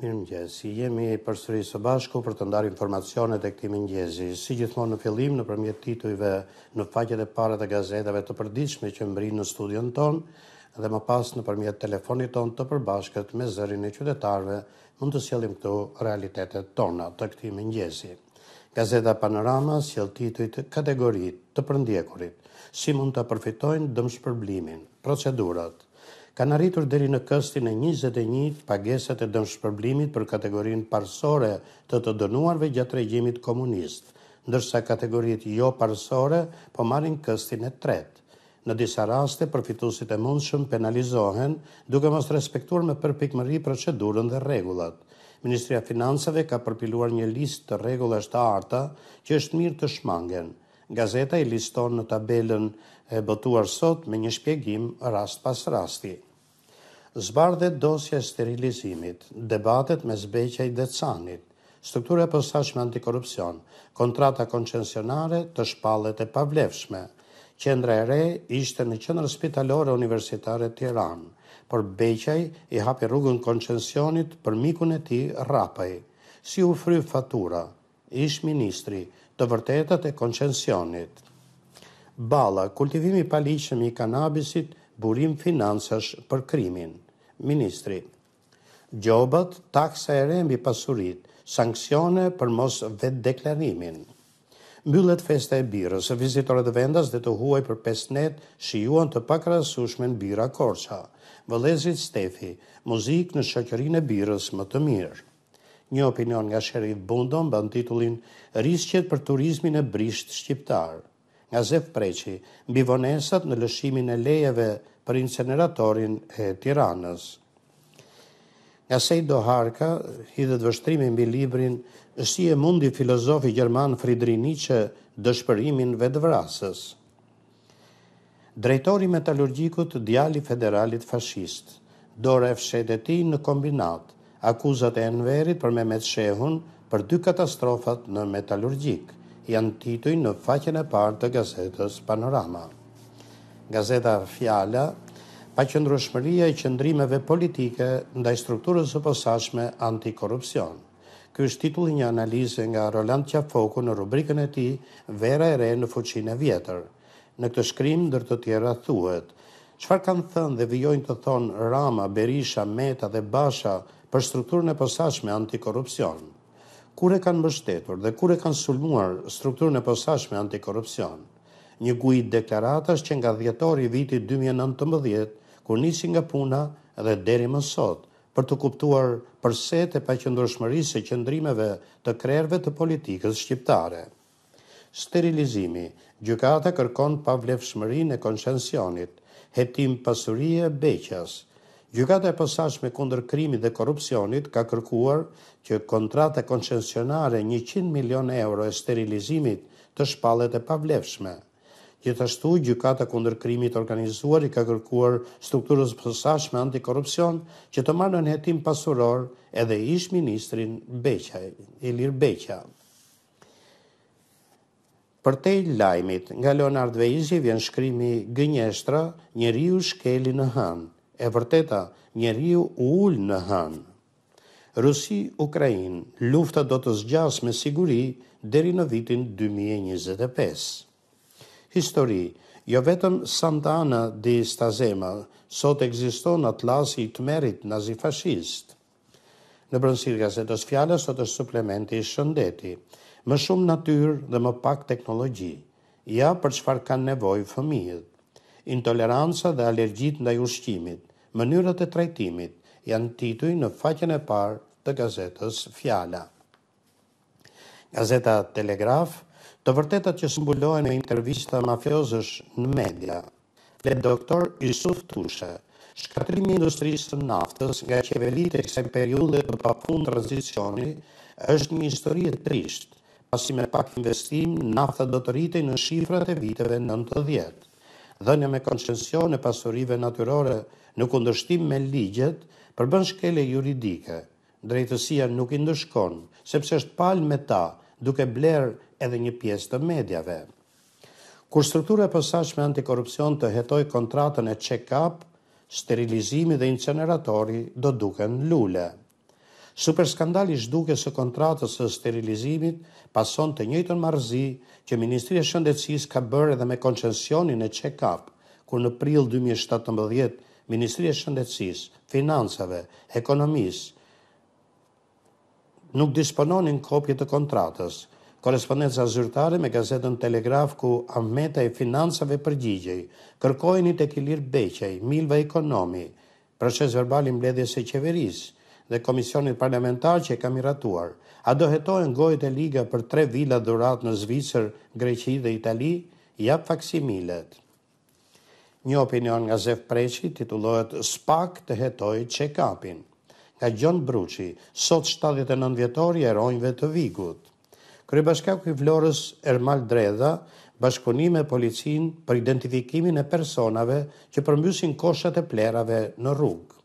Mirë mëgjes, jemi përsëri së bashku për të ndarë informacionet e këti mëngjesi. Si gjithmonë në fillim, në përmjet titujve në faqet e pare të gazetave të përdiqme që mëri në studion ton, dhe më pas në përmjet telefonit ton të përbashkët me zërin e qytetarve, mund të sjellim këtu realitetet tona të këti mëngjesi. Gazeta Panorama sjell titujt kategorit të përndjekurit, si mund të përfitojnë dëmshpërblimin, procedurat, kanë arritur deri në këstin e 21 pagesat e dëmshpërblimit për kategorin parsore të të dënuarve gjatë regjimit komunist, ndërsa kategorit jo parsore po marrin këstin e tret. Në disa raste, përfitusit e mundshëm penalizohen, duke mos respektuar me përpikmëri procedurën dhe regullat. Ministria Financave ka përpiluar një list të regullash të arta që është mirë të shmangen. Gazeta i liston në tabelën e bëtuar sot me një shpjegim rast pas rasti zbardhet dosja e sterilizimit, debatet me zbeqja i decanit, struktura përstashme antikorupcion, kontrata koncensionare të shpallet e pavlefshme, qendra e re ishte në qendrë spitalore universitare Tiran, por beqaj i hapi rrugën koncensionit për mikun e ti rapaj, si u fry fatura, ish ministri të vërtetat e koncensionit. Bala, kultivimi paliqëm i kanabisit, burim financash për krimin. Ministri, gjobët, taksa e rembi pasurit, sankcione për mos vetë deklarimin. Mbyllet festa e birës, vizitorët dhe vendas dhe të huaj për pesnet shijuan të pakrasushme në bira korqa. Vëlezit Stefi, muzik në shëkërin e birës më të mirë. Një opinion nga Sherif Bundon bën titullin Rishqet për turizmin e brisht shqiptarë nga Zef Preqi, mbi vonesat në lëshimin e lejeve për inceneratorin e tiranës. Nga Sejdo Harka, hidhet vështrimi mbi librin, si e mundi filozofi Gjerman Fridrini që dëshpërimin vedvrasës. Drejtori metalurgjikut djali federalit fashist, dore e ti në kombinat, akuzat e enverit për me shehun për dy katastrofat në metalurgikë janë tituj në faqen e partë të gazetës Panorama. Gazeta Fjalla, pa qëndrushmëria e qëndrimeve politike ndaj strukturës së posashme antikorupcion. Ky është titulli i një analize nga Roland Qafoku në rubrikën e tij Vera e re në fuqinë e vjetër. Në këtë shkrim ndër të tjera thuhet: Çfarë kanë thënë dhe vijojnë të thonë Rama, Berisha, Meta dhe Basha për strukturën e posashme antikorupcionë kure kanë mbështetur dhe kure e kanë sulmuar strukturën e posaçme antikorrupsion. Një guid deklaratash që nga dhjetori viti 2019, kur nisi nga puna dhe deri më sot, për të kuptuar përse të paqëndrueshmërisë e qendrimeve të krerve të politikës shqiptare. Sterilizimi, gjykata kërkon pavlefshmërinë e konsensionit, hetim pasurie e beqës, Gjykata e posaçme kundër krimit dhe korrupsionit ka kërkuar që kontrate koncesionare 100 milion euro e sterilizimit të shpallet e pavlefshme. Gjithashtu, gjykata kundër krimit organizuar i ka kërkuar strukturës përsashme antikorupcion që të marrë në jetim pasuror edhe ish ministrin Beqa, Ilir Beqa. Për te i lajmit, nga Leonard Vejzi vjen shkrimi Gënjeshtra, një riu shkeli në hanë e vërteta, njeriu u ul në han. Rusi, Ukrainë, lufta do të zgjas me siguri deri në vitin 2025. Histori, jo vetëm Santa Ana di Stazema, sot ekziston atlasi i tmerrit nazifashist. Në brendësi gazetës fjalës sot është suplementi i shëndetit, më shumë natyrë dhe më pak teknologji. Ja për çfarë kanë nevojë fëmijët. Intoleranca dhe alergjit ndaj ushqimit mënyrat e trajtimit janë tituj në faqen e parë të gazetës Fjala. Gazeta Telegraf, të vërtetat që sëmbullohen me intervista mafiozësh në media, le doktor Isuf Tushe, shkatrimi industrisë të naftës nga qevelit e kse periullë dhe pa fundë tranzicionit është një histori e trisht, pasi me pak investim, nafta do të rritej në shifrat e viteve 90. Dhënia me koncesion e pasurive natyrore në kundërshtim me ligjet, përbën shkele juridike. Drejtësia nuk i ndëshkon, sepse është palë me ta, duke blerë edhe një pjesë të medjave. Kur struktura e me antikorupcion të hetoj kontratën e check-up, sterilizimi dhe inceneratori do duken lule. Super skandali shduke së kontratës së sterilizimit pason të njëjtën marzi që Ministri e Shëndecis ka bërë edhe me koncensionin e check-up, kur në prill 2017 Ministri e Shëndetsis, Financave, Ekonomis, nuk dispononin kopje të kontratës. Korespondenca zyrtare me gazetën Telegraf ku Ahmeta e Financave përgjigjej, kërkojnë i kilir beqej, milve ekonomi, proces verbalin i mbledhjes së qeverisë dhe komisionit parlamentar që e kam ratuar. A dohetojnë gojët e liga për tre vila dhurat në Zvicër, Greqi dhe Itali? Jap faksimilet. Një opinion nga Zef Preqi titullohet Spak të hetoj që kapin. Nga Gjon Bruqi, sot 79 vjetori e rojnve të vigut. Kërëbashkak i Florës Ermal Dredha, bashkëpunim me policin për identifikimin e personave që përmbysin koshat e plerave në rrugë.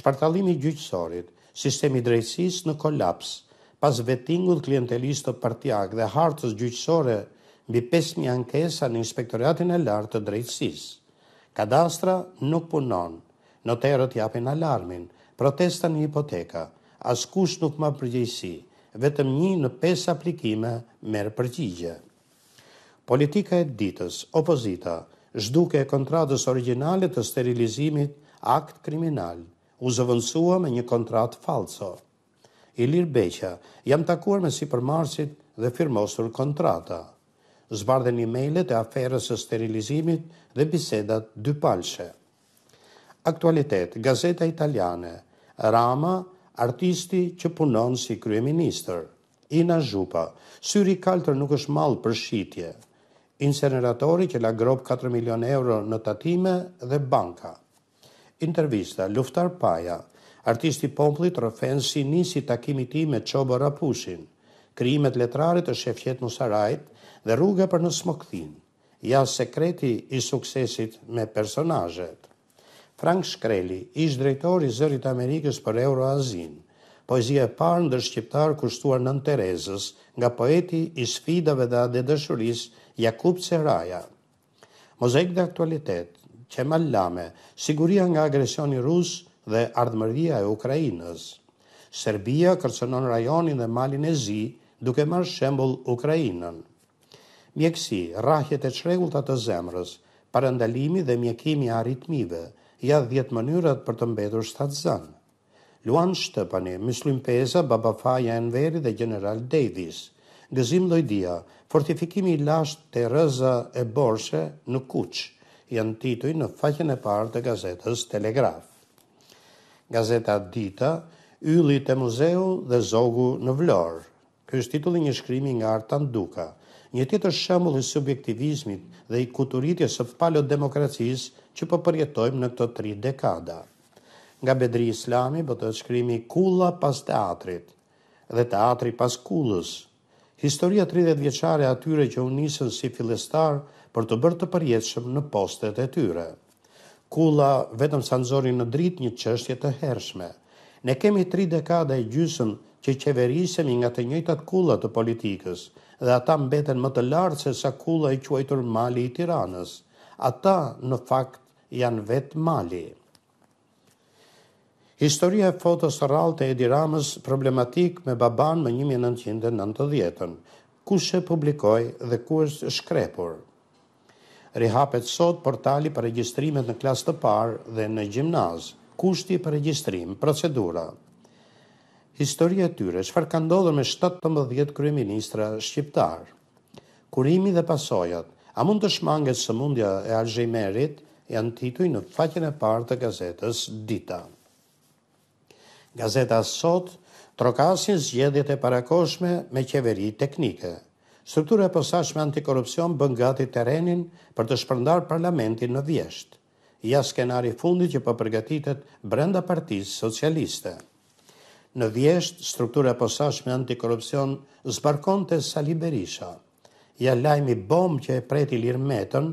Shpartalimi gjyqësorit, sistemi drejtsis në kolaps, pas vetingut klientelist të partijak dhe hartës gjyqësore mbi 5.000 ankesa në inspektoratin e lartë të drejtësisë. Kadastra nuk punon, noterët japin alarmin, protesta një hipoteka, askus nuk ma përgjëjsi, vetëm një në 5 aplikime merë përgjigje. Politika e ditës, opozita, zhduke e kontratës originalit të sterilizimit akt kriminal, u zëvënsua me një kontrat falso. Ilir Beqa, jam takuar me si përmarsit dhe firmosur kontrata zbardhen e-mailet e aferës së sterilizimit dhe bisedat dy palshe. Aktualitet, Gazeta Italiane, Rama, artisti që punon si kryeministër. Ina Zhupa, syri kaltër nuk është malë për shqitje. Inseneratori që la grob 4 milion euro në tatime dhe banka. Intervista, Luftar Paja, artisti pomplit rëfen si nisi takimi ti me Qobo Rapushin. kryimet letrarit të shefjet Musarajt, Musarajt, dhe rruga për në smokthin, ja sekreti i suksesit me personajet. Frank Shkreli ish drejtori zërit Amerikës për Euroazin, poezia e parë ndër shqiptar kushtuar nën Terezës nga poeti i sfidave dhe adë dëshuris Jakub Ceraja. Mozaik dhe aktualitet, që lame, siguria nga agresioni rusë dhe ardhmëria e Ukrajinës. Serbia kërcenon rajonin dhe malin e zi duke marrë shembul Ukrajinën mjekësi, rrahjet e çrregullta të zemrës, parandalimi dhe mjekimi i aritmive, ja 10 mënyrat për të mbetur shtatzën. Luan Shtepani, Myslim Peza, Baba Faja Enveri dhe General Davis. Gëzim Lojdia, fortifikimi i lashtë të rëza e borshe në kuq, janë tituj në faqen e partë të gazetës Telegraf. Gazeta Dita, Yllit e Muzeu dhe Zogu në Vlorë është titulli një shkrimi nga Artan Duka, një tjetër shembull i subjektivizmit dhe i kuturitje së falot demokracis që po përjetojmë në këto tri dekada. Nga bedri islami, bëtë po shkrimi kulla pas teatrit dhe teatri pas kullës. Historia 30 vjeqare atyre që unë nisën si filestar për të bërë të përjetëshëm në postet e tyre. Kulla vetëm sanzori në dritë një qështje të hershme. Ne kemi tri dekada e gjysën që qeverisemi nga të njëjtat kulla të politikës dhe ata mbeten më të lartë se sa kulla e quajtur Mali i Tiranës. Ata në fakt janë vetë Mali. Historia e fotos rallë të Edi Ramës problematik me baban më 1990-ën, ku se publikoj dhe ku është shkrepur. Rihapet sot portali për regjistrimet në klasë të parë dhe në gjimnazë, kushti për regjistrim, procedura historia e tyre, çfarë ka ndodhur me 17 kryeministra shqiptar. Kurimi dhe pasojat. A mund të shmanget sëmundja e Alzheimerit? Janë tituj në faqen e parë të gazetës Dita. Gazeta Sot trokasin zgjedhjet e parakoshme me qeveri teknike. Struktura e posaçme antikorrupsion bën gati terrenin për të shpërndar parlamentin në vjesht. Ja skenari fundit që po përgatitet brenda Partisë Socialiste në vjesht struktura e posash me antikorupcion zbarkon të Sali Berisha. Ja lajmi bom që e preti lirë metën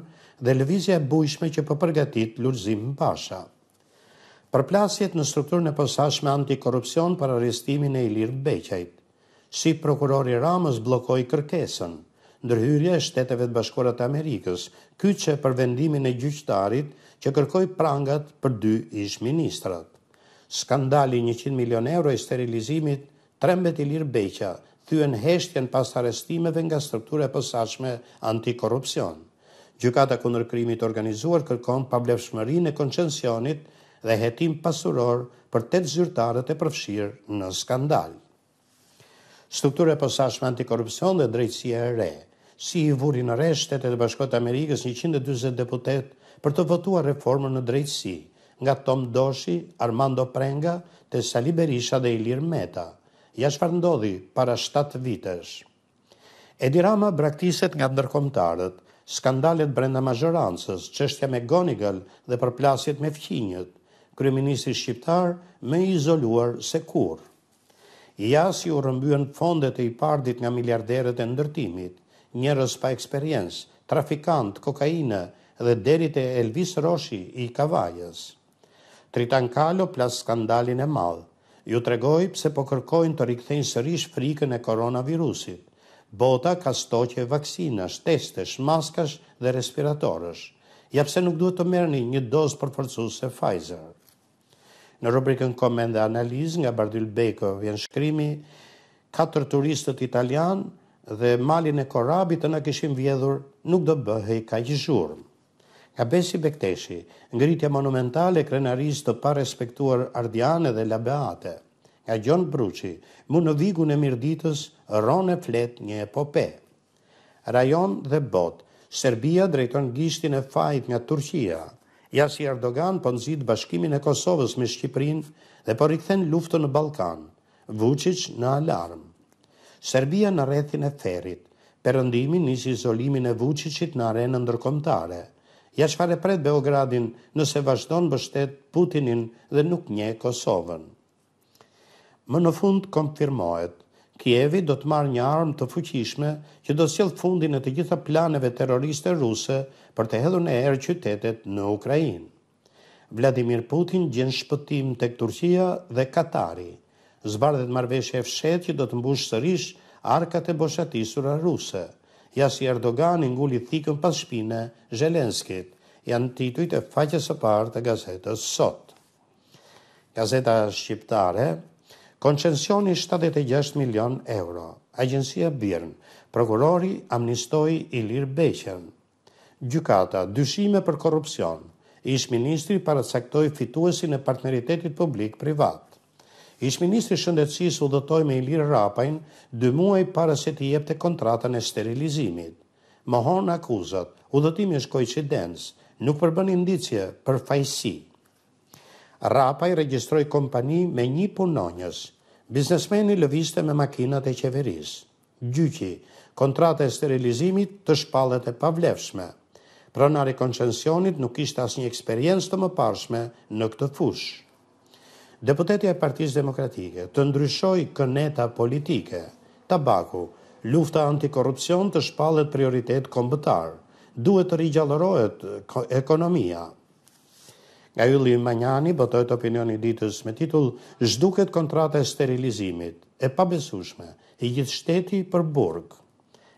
dhe lëvizja e bujshme që po përgatit lullëzim pasha. Përplasjet në strukturën e posash me antikorupcion për arrestimin e i lirë beqajt. Si prokurori Ramës blokoj kërkesën, ndërhyrja e shteteve të bashkurat e Amerikës, kyçe për vendimin e gjyqtarit që kërkoj prangat për dy ish ministrat skandali 100 milion euro i sterilizimit, 13 ilir beqa, thyen heshtjen pas arestimeve nga strukture e përsaqme antikorupcion. Gjukata kundër krimit organizuar kërkon pavlefshmërinë e koncensionit dhe hetim pasuror për 8 zyrtarët e përfshirë në skandal. Strukture e përsaqme antikorupcion dhe drejtësia e re, si i vuri në re shtetet e e Amerikës 120 deputet për të votuar reformën në drejtësi, nga Tom Doshi, Armando Prenga, të Sali Berisha dhe Ilir Meta. Ja shfar ndodhi para 7 vitesh. Edirama braktiset nga ndërkomtarët, skandalet brenda mazhorancës, qështja me Gonigal dhe përplasjet me fqinjët, kryeministri shqiptar me izoluar se kur. Ja si u rëmbyen fondet e i pardit nga miliarderet e ndërtimit, njërës pa eksperiencë, trafikant, kokaina dhe derit e Elvis Roshi i Kavajës. Tritankalo plas skandalin e madh. Ju tregoj pse po kërkojnë të rikthejnë sërish frikën e koronavirusit. Bota ka stoqe vaksinash, testesh, maskash dhe respiratorësh. Ja pse nuk duhet të merrni një dozë përforcuese Pfizer. Në rubrikën Komend dhe Analiz nga Bardyl Beko vjen shkrimi katër turistët italian dhe malin e korabit të në kishim vjedhur nuk do bëhej ka gjizhurëm. Habesi Bekteshi, ngritja monumentale krenarisë të pa respektuar ardiane dhe labeate. Nga Gjon Bruqi, mu në vigun e mirditës, rone flet një epope. Rajon dhe bot, Serbia drejton gishtin e fajt nga Turqia. Jasi Erdogan po nëzit bashkimin e Kosovës me Shqiprin dhe po rikthen luftën në Balkan. Vucic në alarm. Serbia në rethin e ferit, përëndimin njësi izolimin e Vucicit në arenë ndërkomtare. Ja çfarë pret Beogradin nëse vazhdo në bështet Putinin dhe nuk nje Kosovën. Më në fund konfirmohet, Kjevi do të marrë një armë të fuqishme që do sjellë fundin e të gjitha planeve terroriste ruse për të hedhur në erë qytetet në Ukrainë. Vladimir Putin gjen shpëtim tek Turqia dhe Katari. Zbardhet marrveshje e fshehtë që do të mbushë sërish arkat e boshatisura ruse ja Erdogan i ngulli thikën pas shpine Zhelenskit, janë titujt e faqës së parë të gazetës sot. Gazeta Shqiptare, koncensioni 76 milion euro, agjensia Birn, prokurori amnistoi Ilir Beqen, gjukata, dyshime për korupcion, ish ministri saktoj fituesi në partneritetit publik-privat, ish ministri shëndetësisë u dhëtoj me Ilir Rapajn, dy muaj para se t'i jepte kontratën e sterilizimit. Mohon akuzat, u dhëtimi është koicidens, nuk përbën indicje për fajsi. Rapaj registroj kompani me një punonjës, biznesmeni lëviste me makinat e qeveris. Gjyqi, kontrata e sterilizimit të shpallet e pavlefshme. Pronari koncensionit nuk ishte asnjë eksperiencë të mëparshme në këtë fushë deputetja e Partisë demokratike të ndryshoj këneta politike, tabaku, lufta antikorupcion të shpalet prioritet kombëtar, duhet të rigjallorohet ekonomia. Nga Yli Manjani botojt opinioni ditës me titull Zhduket kontrata e sterilizimit, e pabesushme, i gjithë shteti për burg.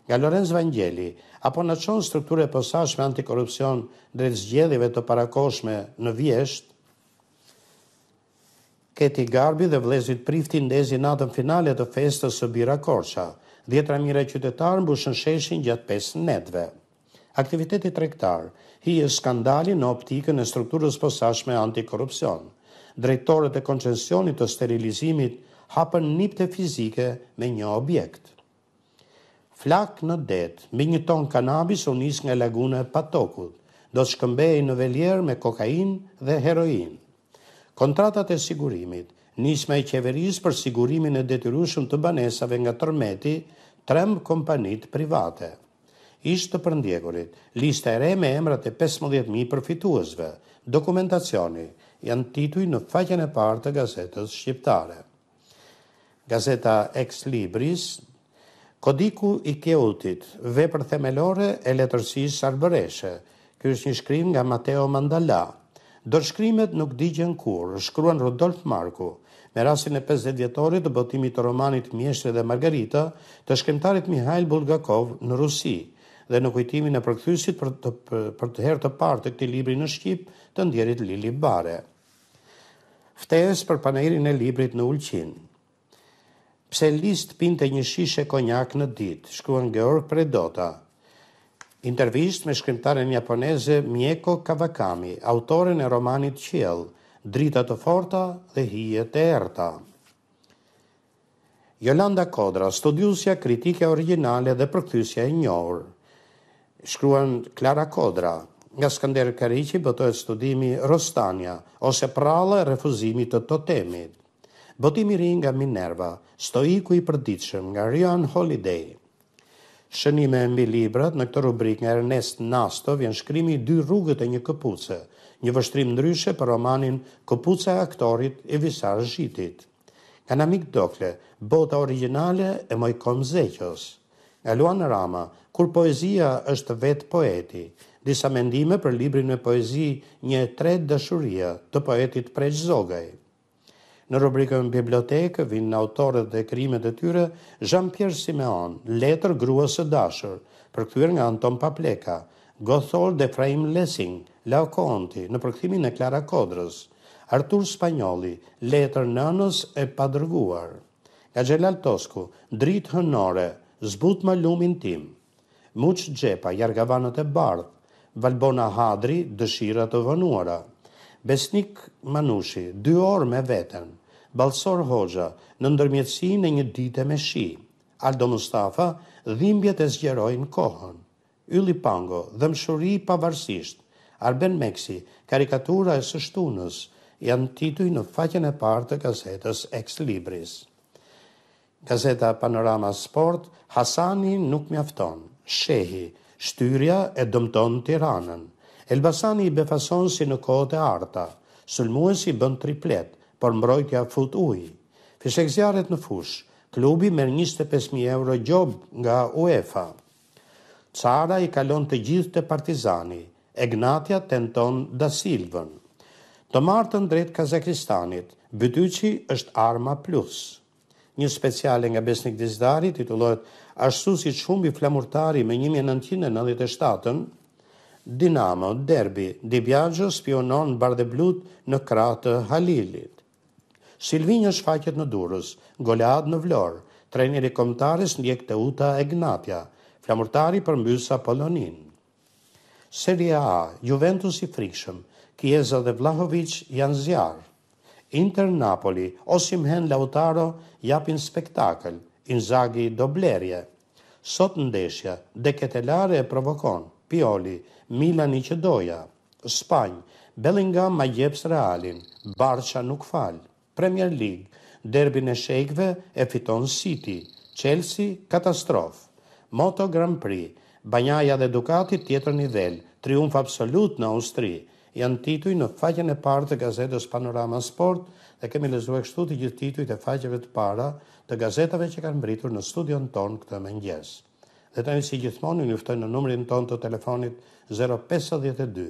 Nga Lorenz Vangjeli, apo në qonë strukture posashme antikorupcion drejtë zgjedhive të parakoshme në vjesht, Keti Garbi dhe vlezit prifti ndezi natën finale të festës së Bira Korsha. Djetra mire qytetarë mbushën sheshin gjatë 5 netve. Aktivitetit rektarë, hi e skandali në optikën e strukturës posashme antikorupcion. Drejtorët e koncensionit të sterilizimit hapën nipte fizike me një objekt. Flak në det, mbi një ton kanabis u nis nga laguna e Patokut, do të shkëmbehej në veljerë me kokainë dhe heroin. Kontratat e sigurimit, nisma e qeveris për sigurimin e detyrushëm të banesave nga tërmeti, tremb kompanit private. Ishtë të përndjekurit, lista e re me emrat e 15.000 përfituazve, dokumentacioni, janë tituj në faqen e partë të gazetës shqiptare. Gazeta Ex Libris, Kodiku i Keutit, vepër themelore e letërsis arbëreshe, kërës një shkrim nga Mateo Mandala, Dërshkrimet nuk digjen kur, shkruan Rodolf Marku. Me rasin e 50 vjetorit të botimit të romanit Mjeshtre dhe Margarita, të shkrimtarit Mihail Bulgakov në Rusi, dhe në kujtimin e përkthysit për të për të herë të parë të këtij libri në shqip të ndjerit Lili Bare. Ftesë për panairin e librit në Ulqin. Pse list pinte një shishe konjak në ditë, shkruan Georg Predota, Intervist me shkrimtaren japoneze Mieko Kawakami, autorin e romanit Qiel, Drita të forta dhe hije të erta. Jolanda Kodra, studiusja kritike originale dhe përkthysja e njohur. Shkruan Klara Kodra, nga Skander Kariqi botohet studimi Rostania ose prale refuzimi të totemit. Botimi i ri nga Minerva, stoiku i përditshëm nga Ryan Holiday shënime e mbi librat, në këtë rubrik nga Ernest Nasto, vjen shkrimi i dy rrugët e një këpuce, një vështrim në ryshe për romanin Këpuce e aktorit e visar zhitit. Nga në mikë dokle, bota originale e moj konë Nga Luan Rama, kur poezia është vetë poeti, disa mendime për librin e poezi një tret dëshuria të poetit prej zogaj. Në rubrikën bibliotekë vinë në autorët dhe krimet e tyre Jean-Pierre Simeon, letër gruës së dashër, përkthyer nga Anton Papleka, Gothol de Fraim Lessing, Laoconti në përkthimin e Klara Kodrës, Artur Spanjolli, letër nënës e padrëguar. Nga Gjelal Tosku, dritë hënore, zbut më lumin tim. Muq Gjepa, jargavanët e bardhë, Valbona Hadri, dëshira të vënuara. Besnik Manushi, dy orë me vetën. Balsor Hoxha në ndërmjetësi e një dite me shi. Aldo Mustafa dhimbjet e zgjerojnë kohën. Yli Pango dhëmshuri pavarësisht. Arben Meksi, karikatura e sështunës, janë tituj në faqen e partë të gazetës Ex Libris. Gazeta Panorama Sport, Hasani nuk mjafton, Shehi, shtyria e dëmton Tiranën. Elbasani i befason si në kohët e arta, sulmuesi bën triplet, por mbrojtja fut uji. Fishek zjarët në fush, klubi merë 25.000 euro gjob nga UEFA. Cara i kalon të gjithë të partizani, Egnatia tenton da Silvën. Të martën drejt Kazakistanit, bëtyqi është arma plus. Një speciale nga Besnik Dizdari titullohet Ashtu si humbi flamurtari me 1997 Dinamo, Derbi, Dibjagjo spionon Bardeblut në kratë Halilit. Silvinja shfaqet në Durrës, Golad në Vlorë, trajneri i kombëtarës ndjek Teuta Egnatia, flamurtari përmbys mbysa Polonin. Serie A, Juventus i frikshëm, Kiesa dhe Vlahovic janë zjarë. Inter Napoli, Osimhen Lautaro japin spektakl, Inzaghi do blerje. Sot ndeshja, Deketelare e provokon, Pioli, Milan i qedoja. Spanj, Bellingham ma gjeps realin, Barça nuk falë. Premier League. Derbin e shejkve e fiton City, Chelsea katastrof. Moto Grand Prix, Banjaja dhe Ducati tjetër nivel, triumf absolut në Austri, janë tituj në faqen e parë të gazetës Panorama Sport dhe kemi lezu e kështu të gjithë tituj të faqeve të para të gazetave që kanë mbritur në studion tonë këtë më njësë. Dhe një si gjithmonë, një njëftoj në numrin tonë të telefonit 052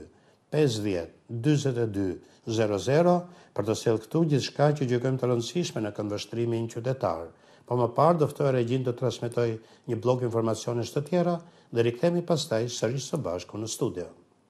50 22 00, për të selë këtu gjithë shka që gjëgëm të rëndësishme në këndëvështrimi në qytetarë. Po më parë, dofto e regjim të transmitoj një blok informacionisht të tjera, dhe rikthemi pastaj taj së bashku në studio.